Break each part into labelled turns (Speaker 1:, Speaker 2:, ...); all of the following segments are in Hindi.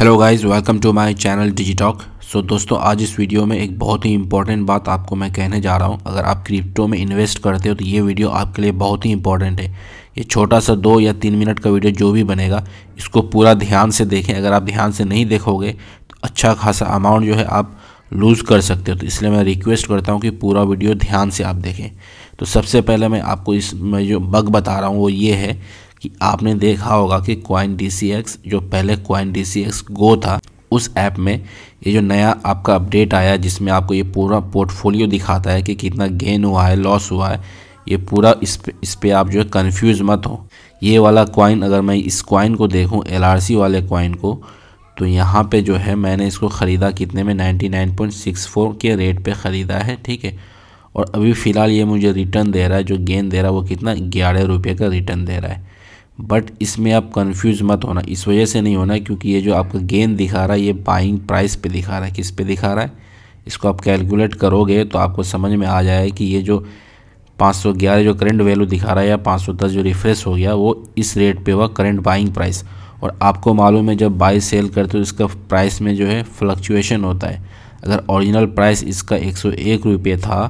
Speaker 1: hello guys welcome to my channel Digitalk so दोस्तों आज इस वीडियो में एक बहुत ही इंपॉर्टेंट बात आपको मैं कहने जा रहा हूँ अगर आप क्रिप्टो में इन्वेस्ट करते हो तो ये वीडियो आपके लिए बहुत ही इंपॉर्टेंट है ये छोटा सा दो या तीन मिनट का वीडियो जो भी बनेगा इसको पूरा ध्यान से देखें अगर आप ध्यान से नहीं देखोगे तो अच्छा खासा अमाउंट जो है आप लूज़ कर सकते हो तो इसलिए मैं रिक्वेस्ट करता हूँ कि पूरा वीडियो ध्यान से आप देखें तो सबसे पहले मैं आपको इस जो बग बता रहा हूँ वो ये है कि आपने देखा होगा कि क्वाइन डी जो पहले क्वाइन डी गो था उस ऐप में ये जो नया आपका अपडेट आया जिसमें आपको ये पूरा पोर्टफोलियो दिखाता है कि कितना गेन हुआ है लॉस हुआ है ये पूरा इस पे इस पर आप जो है कन्फ्यूज़ मत हो ये वाला कॉइन अगर मैं इस कॉइन को देखूं एलआरसी वाले कॉइन को तो यहाँ पे जो है मैंने इसको ख़रीदा कितने में 99.64 के रेट पे ख़रीदा है ठीक है और अभी फ़िलहाल ये मुझे रिटर्न दे रहा है जो गेंद दे रहा है वो कितना ग्यारह रुपये का रिटर्न दे रहा है बट इसमें आप कंफ्यूज मत होना इस वजह से नहीं होना क्योंकि ये जो आपका गेंद दिखा रहा है ये बाइंग प्राइस पे दिखा रहा है किस पे दिखा रहा है इसको आप कैलकुलेट करोगे तो आपको समझ में आ जाए कि ये जो 511 जो करंट वैल्यू दिखा रहा है या 510 जो रिफ्रेश हो गया वो इस रेट पे हुआ करंट बाइंग प्राइस और आपको मालूम है जब बाई सेल करते हो इसका प्राइस में जो है फ्लक्चुएशन होता है अगर ओरिजिनल प्राइस इसका एक सौ था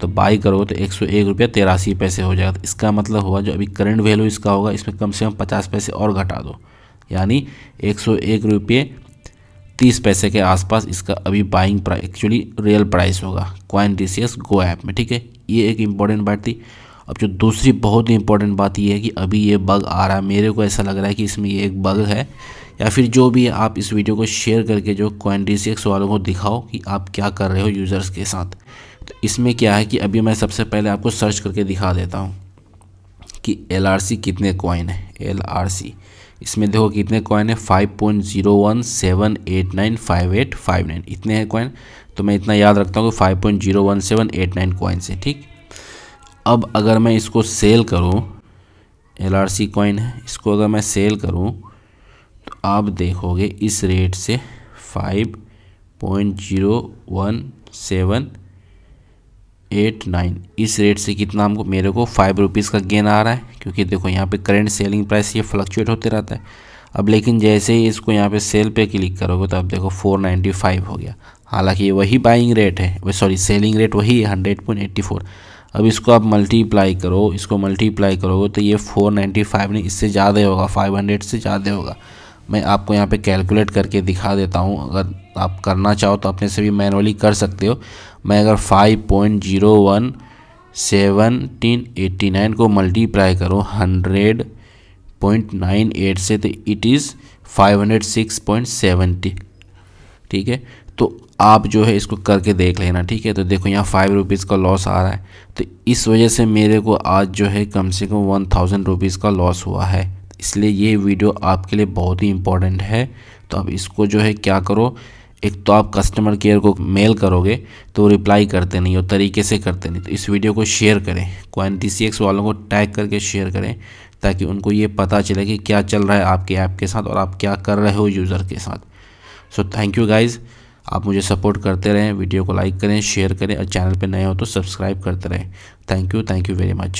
Speaker 1: तो बाई करो तो एक सौ एक रुपया तेरासी पैसे हो जाएगा तो इसका मतलब हुआ जो अभी करंट वैल्यू इसका होगा इसमें कम से कम पचास पैसे और घटा दो यानी एक सौ एक रुपये तीस पैसे के आसपास इसका अभी buying price actually real price coin क्वाइन टी सी एस गो ऐप में ठीक है ये एक इम्पॉर्टेंट बात थी अब जो दूसरी बहुत ही इंपॉर्टेंट बात यह है कि अभी ये बग आ रहा है मेरे को ऐसा लग रहा है कि इसमें ये एक बग है या फिर जो भी आप इस वीडियो को शेयर करके जो कॉइन वालों को दिखाओ कि आप क्या कर रहे हो यूज़र्स के साथ तो इसमें क्या है कि अभी मैं सबसे पहले आपको सर्च करके दिखा देता हूँ कि एल कितने कॉइन है एल इसमें देखो कितने कॉइन है five point zero one seven eight nine five eight five nine इतने हैं कॉइन तो मैं इतना याद रखता हूँ कि five point zero one seven eight nine coin से ठीक अब अगर मैं इसको सेल करूँ एल आर सी कॉइन है इसको अगर मैं सेल करूँ तो आप देखोगे इस रेट से five point zero one seven eight nine इस रेट से कितना हमको मेरे को फाइव रुपीज़ का गेन आ रहा है क्योंकि देखो यहाँ पे करेंट सेलिंग प्राइस ये फ्लक्चुएट होते रहता है अब लेकिन जैसे ही इसको यहाँ पे सेल पे क्लिक करोगे तो आप देखो फोर नाइन्टी फाइव हो गया हालांकि वही बाइंग रेट है सॉरी सेलिंग रेट वही है हंड्रेड पॉइंट एट्टी फोर अब इसको आप मल्टीप्लाई करो इसको मल्टीप्लाई करोगे तो ये फोर नाइन्टी फाइव नहीं इससे ज़्यादा होगा फाइव हंड्रेड से ज़्यादा होगा मैं आपको यहाँ पे कैलकुलेट करके दिखा देता हूँ अगर आप करना चाहो तो अपने से भी मैनुअली कर सकते हो मैं अगर five point zero one teen eighty nine को मल्टीप्लाई करो हंड्रेड पॉइंट नाइन एट से तो it is five hundred six point seventy ठीक है तो आप जो है इसको करके देख लेना ठीक है तो देखो यहाँ फाइव रुपीज़ का लॉस आ रहा है तो इस वजह से मेरे को आज जो है कम से कम वन थाउजेंड रुपीज़ का लॉस हुआ है इसलिए ये वीडियो आपके लिए बहुत ही इम्पोर्टेंट है तो आप इसको जो है क्या करो एक तो आप कस्टमर केयर को मेल करोगे तो रिप्लाई करते नहीं और तरीके से करते नहीं तो इस वीडियो को शेयर करें एक्स वालों को टैग करके शेयर करें ताकि उनको ये पता चले कि क्या चल रहा है आपके ऐप के साथ और आप क्या कर रहे हो यूज़र के साथ सो थैंक यू गाइज़ आप मुझे सपोर्ट करते रहें वीडियो को लाइक करें शेयर करें और चैनल पर नए हो तो सब्सक्राइब करते रहें thank you thank you very much